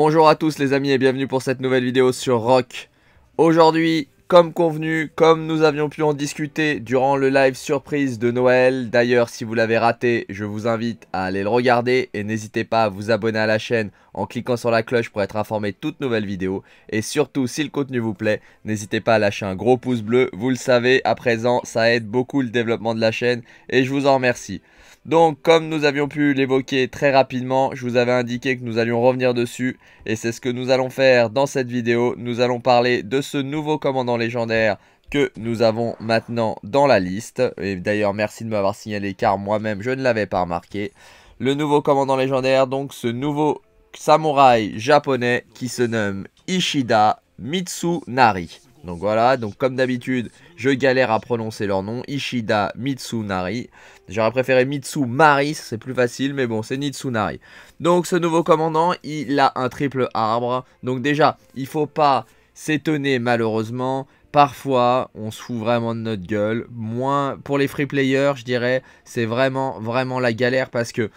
Bonjour à tous les amis et bienvenue pour cette nouvelle vidéo sur Rock. Aujourd'hui, comme convenu, comme nous avions pu en discuter durant le live surprise de Noël, d'ailleurs si vous l'avez raté, je vous invite à aller le regarder et n'hésitez pas à vous abonner à la chaîne en cliquant sur la cloche pour être informé de toutes nouvelles vidéos. Et surtout, si le contenu vous plaît, n'hésitez pas à lâcher un gros pouce bleu, vous le savez, à présent ça aide beaucoup le développement de la chaîne et je vous en remercie. Donc comme nous avions pu l'évoquer très rapidement, je vous avais indiqué que nous allions revenir dessus et c'est ce que nous allons faire dans cette vidéo. Nous allons parler de ce nouveau commandant légendaire que nous avons maintenant dans la liste. Et d'ailleurs merci de m'avoir signalé car moi-même je ne l'avais pas remarqué. Le nouveau commandant légendaire, donc ce nouveau samouraï japonais qui se nomme Ishida Mitsunari. Donc voilà, donc comme d'habitude, je galère à prononcer leur nom. Ishida Mitsunari. J'aurais préféré Mitsumaris c'est plus facile, mais bon, c'est Mitsunari Donc ce nouveau commandant, il a un triple arbre. Donc déjà, il faut pas s'étonner malheureusement. Parfois, on se fout vraiment de notre gueule. Moins pour les free players, je dirais, c'est vraiment, vraiment la galère parce que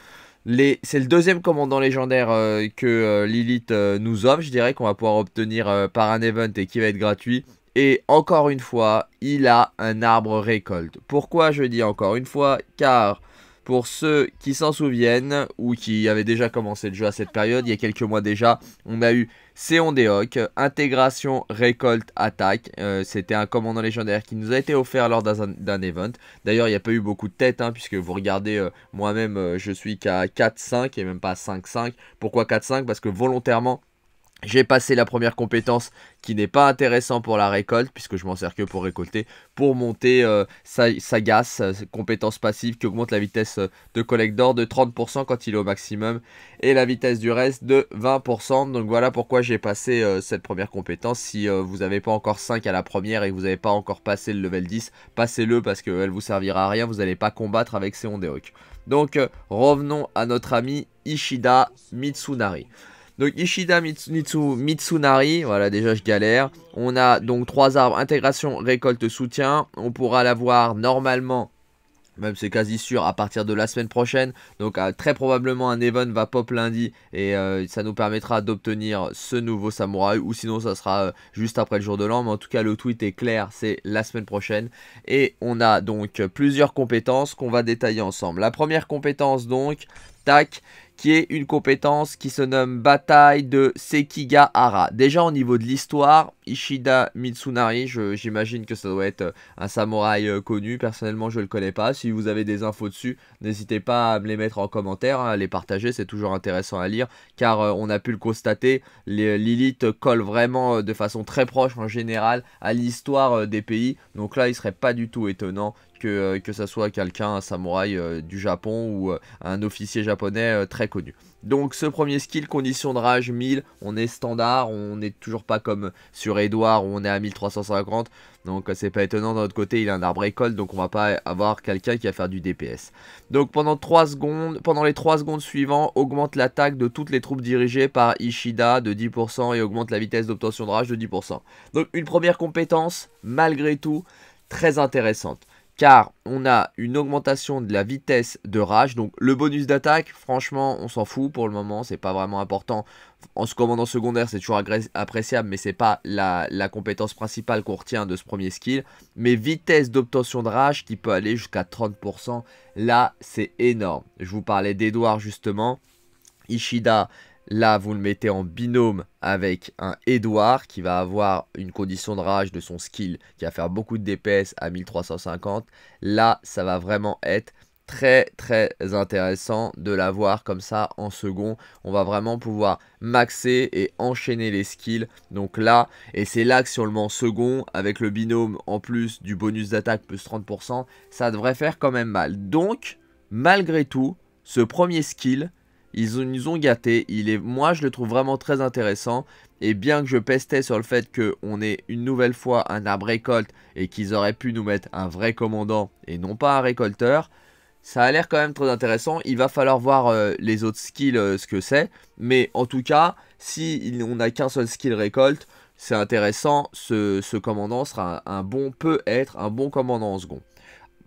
c'est le deuxième commandant légendaire euh, que euh, Lilith euh, nous offre, je dirais, qu'on va pouvoir obtenir par un event et qui va être gratuit. Et encore une fois, il a un arbre récolte. Pourquoi je dis encore une fois Car pour ceux qui s'en souviennent ou qui avaient déjà commencé le jeu à cette période, il y a quelques mois déjà, on a eu Hocs, intégration, récolte, attaque. Euh, c'était un commandant légendaire qui nous a été offert lors d'un event. D'ailleurs, il n'y a pas eu beaucoup de têtes, hein, puisque vous regardez, euh, moi-même, euh, je suis qu'à 4-5 et même pas 5-5. Pourquoi 4-5 Parce que volontairement, j'ai passé la première compétence qui n'est pas intéressante pour la récolte, puisque je m'en sers que pour récolter, pour monter euh, sa, gasse, euh, compétence passive qui augmente la vitesse euh, de collecte d'or de 30% quand il est au maximum, et la vitesse du reste de 20%. Donc voilà pourquoi j'ai passé cette première compétence. Si vous n'avez pas encore 5 à la première et que vous n'avez pas encore passé le level 10, passez-le parce qu'elle vous servira à rien, vous n'allez pas combattre avec ces Hondeok. Donc revenons à notre ami Ishida Mitsunari. Donc Ishida Mitsunari, voilà déjà je galère. On a donc trois arbres, intégration, récolte, soutien. On pourra l'avoir normalement même c'est quasi sûr à partir de la semaine prochaine. Donc euh, très probablement un event va pop lundi et euh, ça nous permettra d'obtenir ce nouveau samouraï ou sinon ça sera euh, juste après le jour de l'an. Mais en tout cas le tweet est clair, c'est la semaine prochaine. Et on a donc plusieurs compétences qu'on va détailler ensemble. La première compétence donc Tac qui est une compétence qui se nomme Bataille de Sekigahara. Déjà au niveau de l'histoire, Ishida Mitsunari, j'imagine que ça doit être euh, un samouraï euh, connu, personnellement je ne le connais pas. Si vous avez des infos dessus, n'hésitez pas à me les mettre en commentaire, hein, à les partager, c'est toujours intéressant à lire, car euh, on a pu le constater, les Lilith colle vraiment de façon très proche en général à l'histoire des pays, donc là il serait pas du tout étonnant que, ce euh, ça soit quelqu'un, un samouraï euh, du Japon ou euh, un officier japonais très connu. Donc ce premier skill, condition de rage 1000, on est standard, on n'est toujours pas comme sur Edouard où on est à 1350. Donc c'est pas étonnant, d'un autre côté il a un arbre école, donc on va pas avoir quelqu'un qui va faire du DPS. Donc pendant, 3 secondes, pendant les 3 secondes suivantes, augmente l'attaque de toutes les troupes dirigées par Ishida de 10% et augmente la vitesse d'obtention de rage de 10%. Donc une première compétence, malgré tout, très intéressante car on a une augmentation de la vitesse de rage. Donc le bonus d'attaque, franchement, on s'en fout pour le moment, c'est pas vraiment important. En ce commandant secondaire, c'est toujours appréciable, mais c'est pas la, la, compétence principale qu'on retient de ce premier skill. Mais vitesse d'obtention de rage qui peut aller jusqu'à 30%, là c'est énorme. Je vous parlais d'Edouard justement. Ishida Là, vous le mettez en binôme avec un Edouard qui va avoir une condition de rage de son skill qui va faire beaucoup de DPS à 1350. Là, ça va vraiment être très très intéressant de l'avoir comme ça en second. On va vraiment pouvoir maxer et enchaîner les skills. Donc là, et c'est là que on le second, avec le binôme en plus du bonus d'attaque plus 30%, ça devrait faire quand même mal. Donc, malgré tout, ce premier skill ils nous ont gâté, Il est, moi, je le trouve vraiment très intéressant. Et bien que je pestais sur le fait qu'on ait une nouvelle fois un arbre récolte et qu'ils auraient pu nous mettre un vrai commandant et non pas un récolteur, ça a l'air quand même très intéressant. Il va falloir voir euh, les autres skills, euh, ce que c'est. Mais en tout cas, si on n'a qu'un seul skill récolte, c'est intéressant. Ce, commandant sera un, un bon, peut être un bon commandant en second.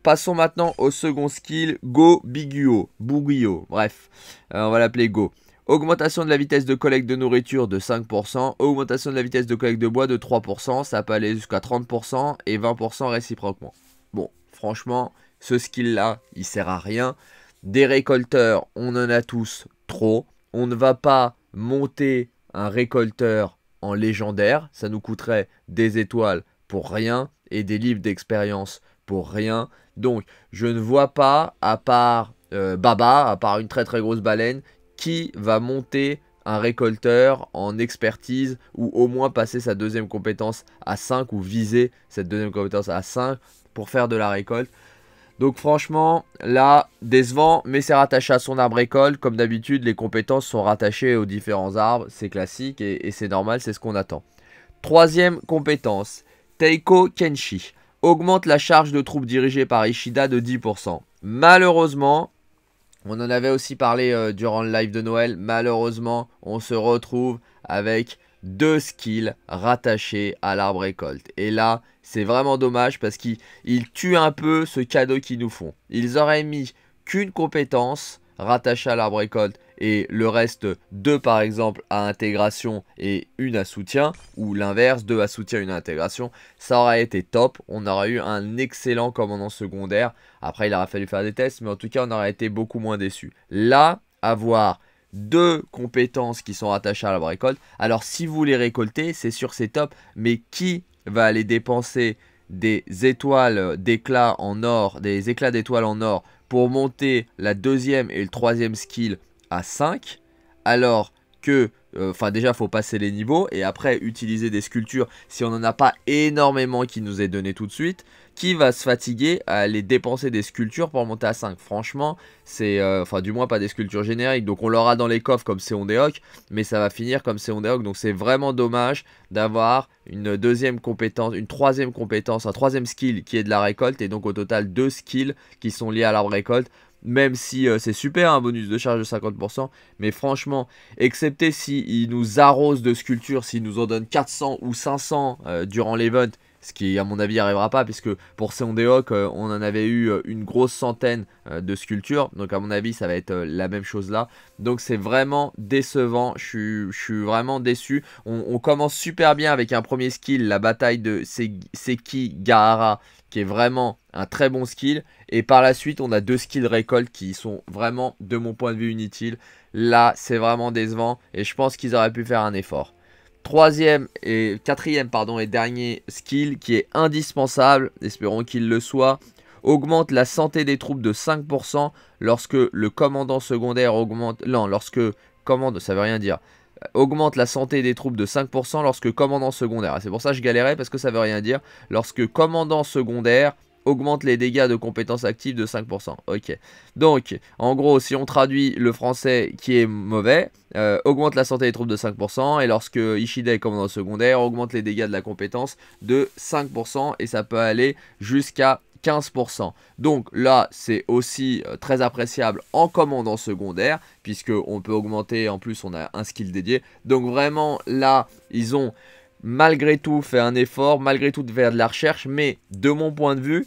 Passons maintenant au second skill, Go Biguo, Bouguio, bref, euh, on va l'appeler Go. Augmentation de la vitesse de collecte de nourriture de 5%, augmentation de la vitesse de collecte de bois de 3%, ça peut aller jusqu'à 30% et 20% réciproquement. Bon, franchement, ce skill-là, il sert à rien. Des récolteurs, on en a tous trop. On ne va pas monter un récolteur en légendaire, ça nous coûterait des étoiles pour rien et des livres d'expérience pour rien. Donc, je ne vois pas, à part euh, Baba, à part une très très grosse baleine, qui va monter un récolteur en expertise ou au moins passer sa deuxième compétence à 5 ou viser cette deuxième compétence à 5 pour faire de la récolte. Donc franchement, là, décevant, mais c'est rattaché à son arbre récolte Comme d'habitude, les compétences sont rattachées aux différents arbres. C'est classique et, et c'est normal, c'est ce qu'on attend. Troisième compétence, Taiko Kenshi augmente la charge de troupes dirigée par Ishida de 10%. Malheureusement, on en avait aussi parlé euh, durant le live de Noël, malheureusement, on se retrouve avec deux skills rattachés à l'arbre récolte. Et là, c'est vraiment dommage parce qu'ils tuent un peu ce cadeau qu'ils nous font. Ils auraient mis qu'une compétence rattachée à l'arbre récolte et le reste deux par exemple à intégration et une à soutien, ou l'inverse, deux à soutien, une à intégration, ça aurait été top, on aurait eu un excellent commandant secondaire, après il aurait fallu faire des tests, mais en tout cas on aurait été beaucoup moins déçu Là, avoir deux compétences qui sont rattachées à la récolte, alors si vous les récoltez, c'est sûr c'est top, mais qui va aller dépenser des étoiles d'éclat en or, des éclats d'étoiles en or pour monter la deuxième et le troisième skill à 5, alors que euh, enfin déjà faut passer les niveaux et après utiliser des sculptures si on n'en a pas énormément qui nous est donné tout de suite qui va se fatiguer à aller dépenser des sculptures pour monter à 5 franchement c'est euh, enfin du moins pas des sculptures génériques donc on l'aura dans les coffres comme c'est Seondeok mais ça va finir comme c'est Seondeok donc c'est vraiment dommage d'avoir une deuxième compétence une troisième compétence un troisième skill qui est de la récolte et donc au total deux skills qui sont liés à la récolte même si euh, c'est super un bonus de charge de 50%, mais franchement, excepté s'il nous arrose de sculptures, s'il nous en donne 400 ou 500 euh, durant l'event, ce qui à mon avis arrivera pas puisque pour Seondeok euh, on en avait eu euh, une grosse centaine euh, de sculptures donc à mon avis ça va être la même chose là donc c'est vraiment décevant je suis, vraiment déçu on, commence super bien avec un premier skill la bataille de Seki Gaara qui est vraiment un très bon skill et par la suite on a deux skills récoltes qui sont vraiment de mon point de vue inutiles là c'est vraiment décevant et je pense qu'ils auraient pu faire un effort troisième et quatrième pardon et dernier skill qui est indispensable, espérons qu'il le soit, augmente la santé des troupes de 5% lorsque le commandant secondaire augmente non, lorsque commande, ça veut rien dire. Augmente la santé des troupes de 5% lorsque commandant secondaire. Ah, c'est pour ça que je galérais parce que ça veut rien dire. Lorsque commandant secondaire augmente les dégâts de compétences actives de 5%. Ok. Donc, en gros, si on traduit le français qui est mauvais, euh, augmente la santé des troupes de 5%, et lorsque Ishida est commandant secondaire, augmente les dégâts de la compétence de 5%, et ça peut aller jusqu'à 15%. Donc là, c'est aussi euh, très appréciable en commandant secondaire, puisque on peut augmenter, en plus on a un skill dédié. Donc vraiment, là, ils ont malgré tout fait un effort, malgré tout vers de la recherche, mais de mon point de vue,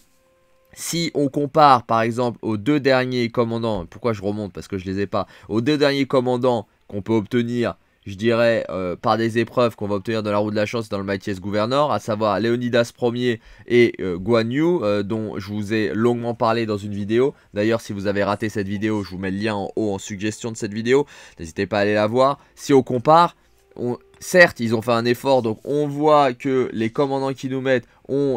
si on compare par exemple aux deux derniers commandants, pourquoi je remonte parce que je les ai pas, aux deux derniers commandants qu'on peut obtenir, je dirais, euh, par des épreuves qu'on va obtenir dans la roue de la chance dans le Matthias Gouverneur, à savoir Léonidas Ier et euh, Guan Yu, euh, dont je vous ai longuement parlé dans une vidéo. D'ailleurs, si vous avez raté cette vidéo, je vous mets le lien en haut en suggestion de cette vidéo. N'hésitez pas à aller la voir. Si on compare, certes, ils ont fait un effort, donc on voit que les commandants qui nous mettent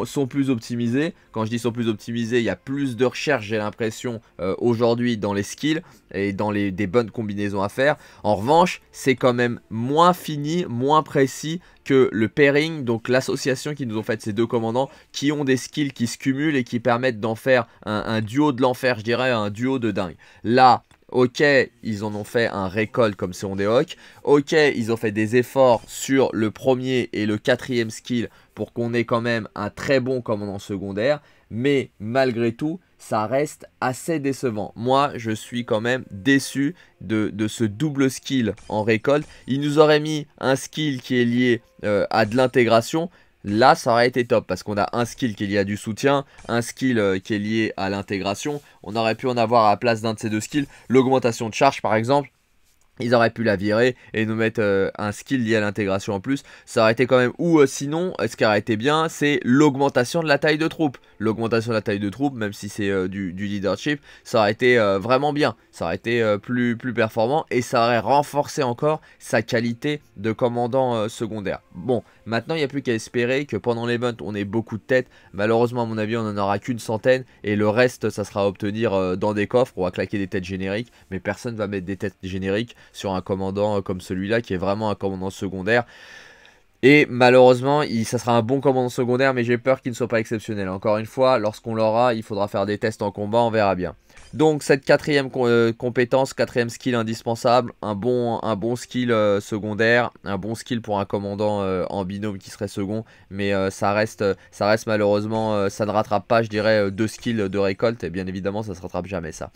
sont plus optimisés. Quand je dis sont plus optimisés, il y a plus de recherche, j'ai l'impression, euh, aujourd'hui dans les skills et dans les, des bonnes combinaisons à faire. En revanche, c'est quand même moins fini, moins précis que le pairing, donc l'association qui nous ont fait ces deux commandants, qui ont des skills qui se cumulent et qui permettent d'en faire un, un duo de l'enfer, je dirais, un duo de dingue. Là, Ok, ils en ont fait un récolte comme c'est des Ok, ils ont fait des efforts sur le premier et le quatrième skill pour qu'on ait quand même un très bon commandant secondaire. Mais malgré tout, ça reste assez décevant. Moi, je suis quand même déçu de, ce double skill en récolte. Il nous aurait mis un skill qui est lié euh, à de l'intégration. Là, ça aurait été top parce qu'on a un skill qui est lié à du soutien, un skill euh, qui est lié à l'intégration. On aurait pu en avoir à la place d'un de ces deux skills. L'augmentation de charge, par exemple, ils auraient pu la virer et nous mettre euh, un skill lié à l'intégration en plus. Ça aurait été quand même. Ou euh, sinon, ce qui aurait été bien, c'est l'augmentation de la taille de troupe. L'augmentation de la taille de troupe, même si c'est du, du, leadership, ça aurait été vraiment bien. Ça aurait été plus, plus performant et ça aurait renforcé encore sa qualité de commandant secondaire. Bon, Maintenant, il n'y a plus qu'à espérer que pendant l'event, on ait beaucoup de têtes. Malheureusement, à mon avis, on n'en aura qu'une centaine. Et le reste, ça sera à obtenir euh, dans des coffres. On va claquer des têtes génériques. Mais personne va mettre des têtes génériques sur un commandant euh, comme celui-là, qui est vraiment un commandant secondaire. Et malheureusement, il, ça sera un bon commandant secondaire, mais j'ai peur qu'il ne soit pas exceptionnel. Encore une fois, lorsqu'on l'aura, il faudra faire des tests en combat, on verra bien. Donc cette quatrième euh, compétence, quatrième skill indispensable, un bon, un bon skill euh, secondaire, un bon skill pour un commandant euh, en binôme qui serait second, mais ça, reste, ça reste malheureusement, ça ne rattrape pas je dirais deux skills de récolte, et bien évidemment ça se rattrape jamais ça.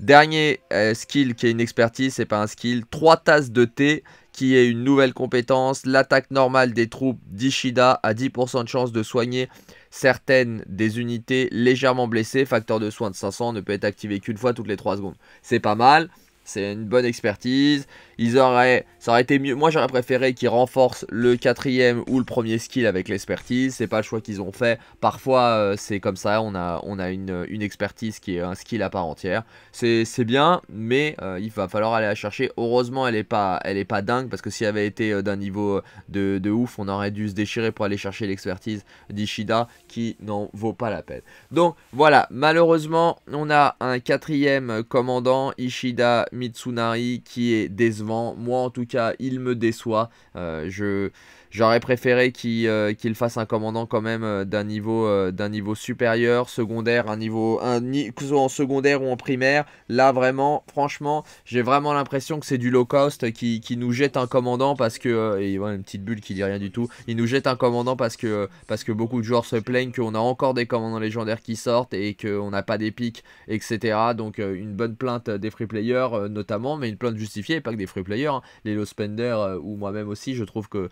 Dernier skill qui est une expertise, c'est pas un skill, 3 tasses de thé qui est une nouvelle compétence, l'attaque normale des troupes d'Ishida à 10% de chance de soigner certaines des unités légèrement blessées, facteur de soins de 500 ne peut être activé qu'une fois toutes les 3 secondes. C'est pas mal, c'est une bonne expertise. Ils auraient, ça aurait été mieux. Moi, j'aurais préféré qu'ils renforcent le quatrième ou le premier skill avec l'expertise. C'est pas le choix qu'ils ont fait. Parfois, euh, c'est comme ça. On a, on a une, une, expertise qui est un skill à part entière. C'est bien, mais euh, il va falloir aller la chercher. Heureusement, elle est pas, elle est pas dingue parce que si elle avait été euh, d'un niveau de, de, ouf, on aurait dû se déchirer pour aller chercher l'expertise d'Ishida qui n'en vaut pas la peine. Donc voilà, malheureusement, on a un quatrième commandant Ishida Mitsunari qui est décevant. Moi en tout cas, il me déçoit. Euh, je J'aurais préféré euh, qu'il fasse un commandant quand même euh, d'un niveau, euh, niveau supérieur, secondaire, un niveau, un, que soit en secondaire ou en primaire. Là, vraiment, franchement, j'ai vraiment l'impression que c'est du low cost qui, qui, nous jette un commandant parce que. et ouais, une petite bulle qui dit rien du tout. Il nous jette un commandant parce que, parce que beaucoup de joueurs se plaignent qu'on a encore des commandants légendaires qui sortent et qu'on n'a pas des pics, etc. Donc, une bonne plainte des free players notamment, mais une plainte justifiée, pas que des free players. Hein. Les low spenders ou moi-même aussi, je trouve que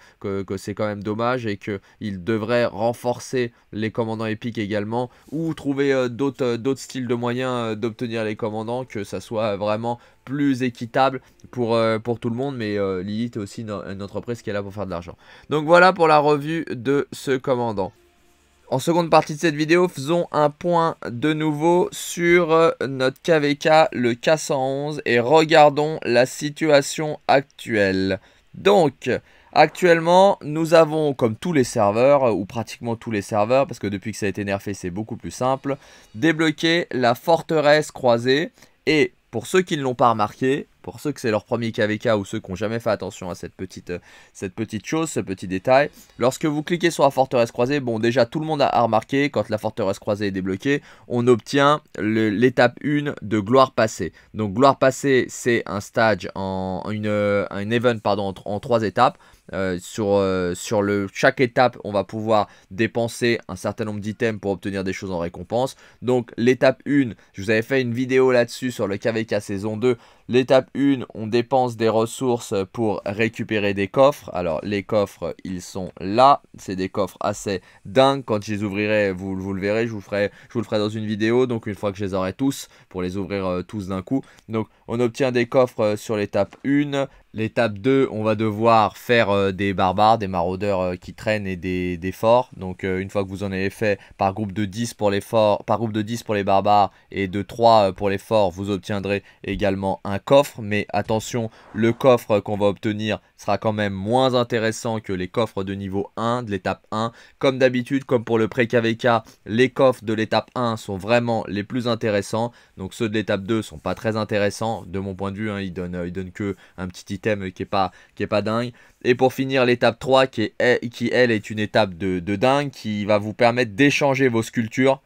c'est quand même dommage et que qu'il devrait renforcer les commandants épiques également ou trouver euh, euh, d'autres styles de moyens euh, d'obtenir les commandants, que ça soit vraiment plus équitable pour, pour tout le monde, mais l'élite Lilith est aussi une, entreprise qui est là pour faire de l'argent. Donc voilà pour la revue de ce commandant. En seconde partie de cette vidéo, faisons un point de nouveau sur notre KVK, le K111, et regardons la situation actuelle. Donc, Actuellement, nous avons, comme tous les serveurs, ou pratiquement tous les serveurs, parce que depuis que ça a été nerfé, c'est beaucoup plus simple, débloqué la forteresse croisée. Et pour ceux qui ne l'ont pas remarqué, pour ceux que c'est leur premier KVK ou ceux qui n'ont jamais fait attention à cette petite, euh, cette petite chose, ce petit détail. Lorsque vous cliquez sur la forteresse croisée, bon déjà tout le monde a remarqué, quand la forteresse croisée est débloquée, on obtient l'étape 1 de gloire passée. Donc gloire passée, c'est un stage, en, une, euh, un event pardon, en, 3 trois étapes. Euh, sur, sur le, chaque étape, on va pouvoir dépenser un certain nombre d'items pour obtenir des choses en récompense. Donc l'étape 1, je vous avais fait une vidéo là-dessus sur le KVK saison 2. L'étape 1, on dépense des ressources pour récupérer des coffres. Alors les coffres, ils sont là. C'est des coffres assez dingues. Quand je les ouvrirai, vous, le verrez, je vous, je vous le ferai dans une vidéo. Donc une fois que je les aurai tous, pour les ouvrir euh, tous d'un coup. Donc on obtient des coffres euh, sur l'étape 1. L'étape 2, on va devoir faire euh, des barbares, des maraudeurs euh, qui traînent et des, forts. Donc euh, une fois que vous en avez fait par groupe de 10 pour les forts, par groupe de 10 pour les barbares et de 3 pour les forts, vous obtiendrez également un coffre. Mais attention, le coffre qu'on va obtenir sera quand même moins intéressant que les coffres de niveau 1, de l'étape 1. Comme d'habitude, comme pour le pré-KVK, les coffres de l'étape 1 sont vraiment les plus intéressants. Donc ceux de l'étape 2 sont pas très intéressants. De mon point de vue, hein, ils, ne donnent que un petit thème qui est pas, qui est pas dingue. Et pour finir, l'étape 3 qui, est, qui elle est une étape de, de dingue qui va vous permettre d'échanger vos sculptures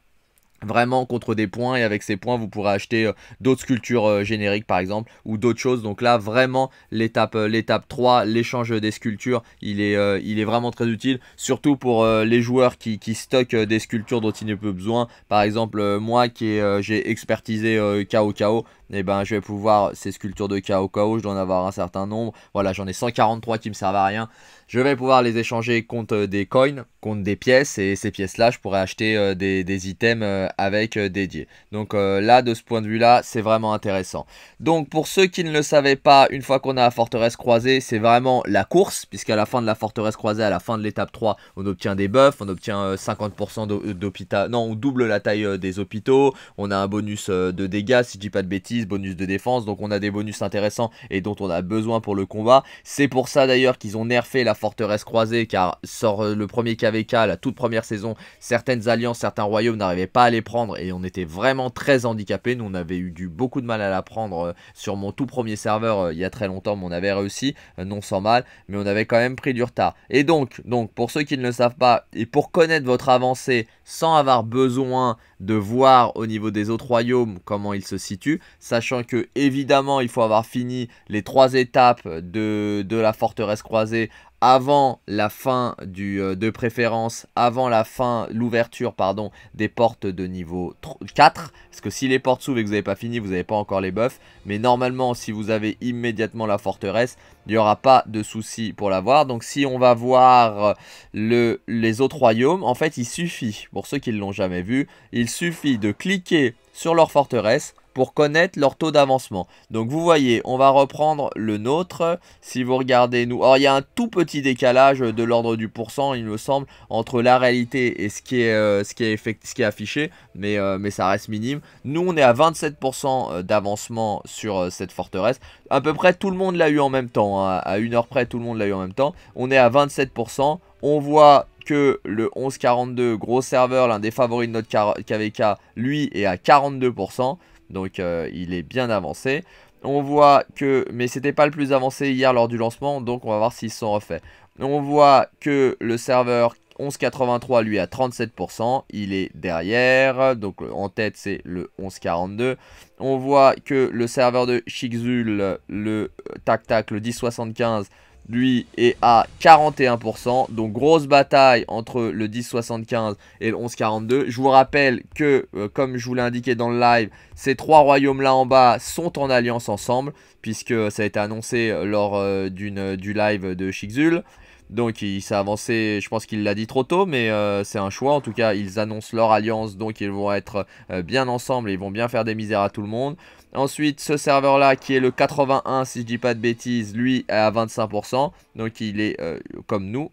vraiment contre des points et avec ces points vous pourrez acheter euh, d'autres sculptures euh, génériques par exemple ou d'autres choses donc là vraiment l'étape euh, l'étape 3 l'échange des sculptures il est, il est vraiment très utile surtout pour les joueurs qui, qui stockent des sculptures dont ils n'ont plus besoin par exemple moi qui j'ai expertisé KO KO et eh ben je vais pouvoir ces sculptures de KO KO je dois en avoir un certain nombre voilà j'en ai 143 qui me servent à rien je vais pouvoir les échanger contre euh, des coins, contre des pièces, et ces pièces-là, je pourrais acheter euh, des, items euh, avec dédiés. Donc là, de ce point de vue-là, c'est vraiment intéressant. Donc pour ceux qui ne le savaient pas, une fois qu'on a la forteresse croisée, c'est vraiment la course, puisqu'à la fin de la forteresse croisée, à la fin de l'étape 3, on obtient des buffs, on obtient 50% d'hôpital, non, on double la taille des hôpitaux, on a un bonus de dégâts, si je dis pas de bêtises, bonus de défense, donc on a des bonus intéressants et dont on a besoin pour le combat. C'est pour ça d'ailleurs qu'ils ont nerfé la forteresse croisée car sort euh, le premier KVK, la toute première saison, certaines alliances, certains royaumes n'arrivaient pas à les prendre et on était vraiment très handicapé Nous on avait eu du beaucoup de mal à la prendre euh, sur mon tout premier serveur euh, il y a très longtemps, mais on avait réussi, non sans mal, mais on avait quand même pris du retard. Et donc, donc pour ceux qui ne le savent pas et pour connaître votre avancée sans avoir besoin de voir au niveau des autres royaumes comment ils se situent, sachant que évidemment il faut avoir fini les trois étapes de, de la forteresse croisée avant la fin du, euh, de préférence, avant la fin, l'ouverture pardon, des portes de niveau 4. Parce que si les portes s'ouvrent et que vous n'avez pas fini, vous n'avez pas encore les buffs. Mais normalement, si vous avez immédiatement la forteresse, il n'y aura pas de souci pour l'avoir. Donc si on va voir euh, les autres royaumes, en fait il suffit, pour ceux qui ne l'ont jamais vu, il suffit de cliquer sur leur forteresse pour connaître leur taux d'avancement. Donc vous voyez, on va reprendre le nôtre. Si vous regardez nous, alors il y a un tout petit décalage de l'ordre du pourcent, il me semble, entre la réalité et ce qui est, euh, ce qui est, affiché, mais, euh, mais ça reste minime. Nous, on est à 27% euh, d'avancement sur cette forteresse. À peu près tout le monde l'a eu en même temps, hein. à une heure près, tout le monde l'a eu en même temps. On est à 27%. On voit que le 1142 gros serveur, l'un des favoris de notre KVK, lui est à 42%. Donc euh, il est bien avancé. On voit que, mais c'était pas le plus avancé hier lors du lancement, donc on va voir s'ils sont refaits. On voit que le serveur 1183 lui à 37%, il est derrière, donc en tête c'est le 1142. On voit que le serveur de Shigzul, le tac tac, le 1075, lui est à 41%. Donc grosse bataille entre le 10,75 et le 11,42. Je vous rappelle que, euh, comme je vous l'ai indiqué dans le live, ces trois royaumes-là en bas sont en alliance ensemble, puisque ça a été annoncé euh, lors euh, du live de Shigzul. Donc il s'est avancé, je pense qu'il l'a dit trop tôt, mais c'est un choix. En tout cas, ils annoncent leur alliance, donc ils vont être bien ensemble et ils vont bien faire des misères à tout le monde. Ensuite, ce serveur-là, qui est le 81, si je dis pas de bêtises, lui est à 25%. Donc, il est euh, comme nous.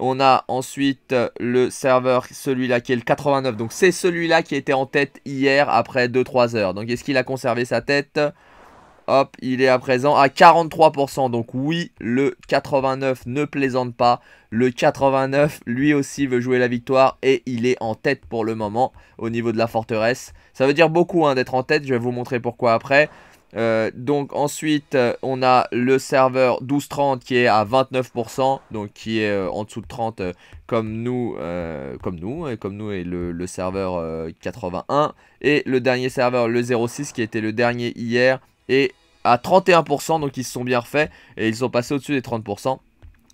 On a ensuite euh, le serveur, celui-là qui est le 89. Donc, c'est celui-là qui était en tête hier après 2-3 heures. Donc, est-ce qu'il a conservé sa tête Hop, il est à présent à 43%. Donc oui, le 89 ne plaisante pas. Le 89, lui aussi, veut jouer la victoire et il est en tête pour le moment au niveau de la forteresse. Ça veut dire beaucoup hein, d'être en tête, je vais vous montrer pourquoi après. Euh, donc ensuite, euh, on a le serveur 1230 qui est à 29%, donc qui est euh, en dessous de 30 comme nous, comme nous, et comme nous et le, le serveur 81. Et le dernier serveur, le 06, qui était le dernier hier, et à 31%, donc ils se sont bien refaits et ils sont passés au-dessus des 30%.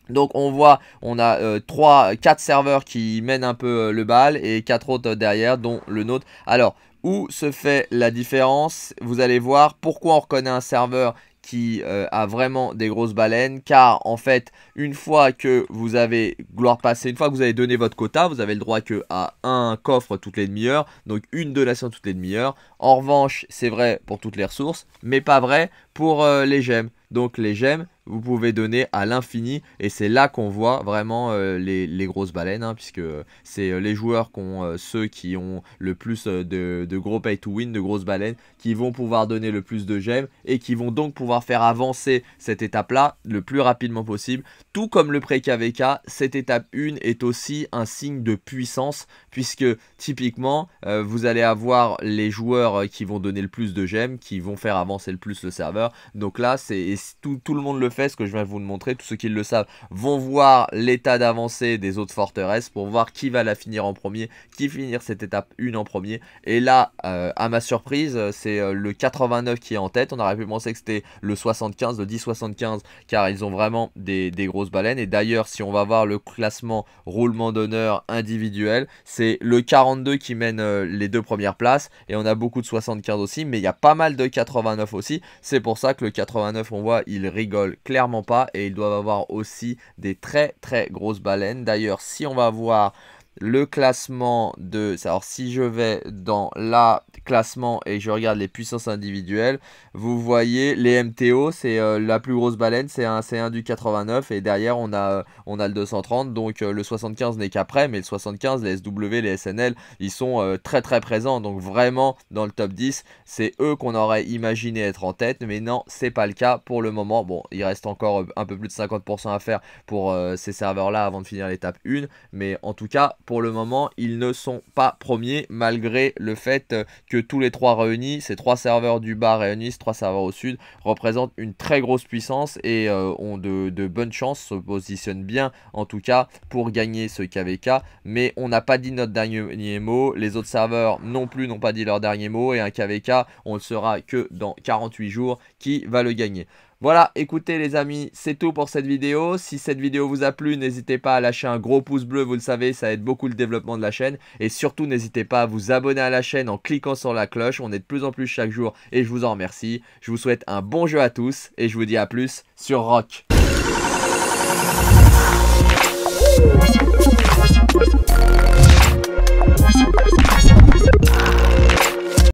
Donc on voit, on a 3, euh, 4 serveurs qui mènent un peu euh, le bal et 4 autres euh, derrière, dont le nôtre. Alors, où se fait la différence Vous allez voir pourquoi on reconnaît un serveur qui euh, a vraiment des grosses baleines car en fait une fois que vous avez gloire passé une fois que vous avez donné votre quota, vous avez le droit que à un coffre toutes les demi-heures, donc une donation toutes les demi-heures. En revanche, c'est vrai pour toutes les ressources, mais pas vrai pour euh, les gemmes. Donc les gemmes, vous pouvez donner à l'infini. Et c'est là qu'on voit vraiment euh, les, grosses baleines, hein, puisque euh, c'est euh, les joueurs qui ont, ceux qui ont le plus de, gros pay to win, de grosses baleines, qui vont pouvoir donner le plus de gemmes et qui vont donc pouvoir faire avancer cette étape-là le plus rapidement possible. Tout comme le pré-KVK, cette étape 1 est aussi un signe de puissance, puisque typiquement, vous allez avoir les joueurs qui vont donner le plus de gemmes, qui vont faire avancer le plus le serveur. Donc là, c'est tout, le monde le fait, ce que je viens de vous le montrer, tous ceux qui le savent vont voir l'état d'avancée des autres forteresses pour voir qui va la finir en premier, qui finir cette étape 1 en premier. Et là, euh, à ma surprise, c'est euh, le 89 qui est en tête. On aurait pu penser que c'était le 75, le 10-75, car ils ont vraiment des, grosses baleines. Et d'ailleurs, si on va voir le classement roulement d'honneur individuel, c'est le 42 qui mène euh, les deux premières places. Et on a beaucoup de 75 aussi, mais il y a pas mal de 89 aussi. C'est pour ça que le 89, on voit il ils rigolent clairement pas et ils doivent avoir aussi des très très grosses baleines. D'ailleurs, si on va voir le classement de... Alors si je vais dans la classement et je regarde les puissances individuelles, vous voyez les MTO, c'est euh, la plus grosse baleine, c'est un, un du 89 et derrière on a, euh, on a le 230, donc euh, le 75 n'est qu'après, mais le 75, les SW, les SNL, ils sont très très présents, donc vraiment dans le top 10, c'est eux qu'on aurait imaginé être en tête, mais non, c'est pas le cas pour le moment. Bon, il reste encore un peu plus de 50% à faire pour ces serveurs-là avant de finir l'étape 1, mais en tout cas, pour le moment, ils ne sont pas premiers malgré le fait euh, que tous les trois réunis, ces trois serveurs du bas réunissent, trois serveurs au sud, représentent une très grosse puissance et euh, ont de, de, bonnes chances, se positionnent bien en tout cas pour gagner ce KVK. Mais on n'a pas dit notre dernier mot, les autres serveurs non plus n'ont pas dit leur dernier mot et un KVK, on ne sera que dans 48 jours qui va le gagner. Voilà, écoutez les amis, c'est tout pour cette vidéo. Si cette vidéo vous a plu, n'hésitez pas à lâcher un gros pouce bleu, vous le savez, ça aide beaucoup le développement de la chaîne. Et surtout, n'hésitez pas à vous abonner à la chaîne en cliquant sur la cloche. On est de plus en plus chaque jour et je vous en remercie. Je vous souhaite un bon jeu à tous et je vous dis à plus sur Rock.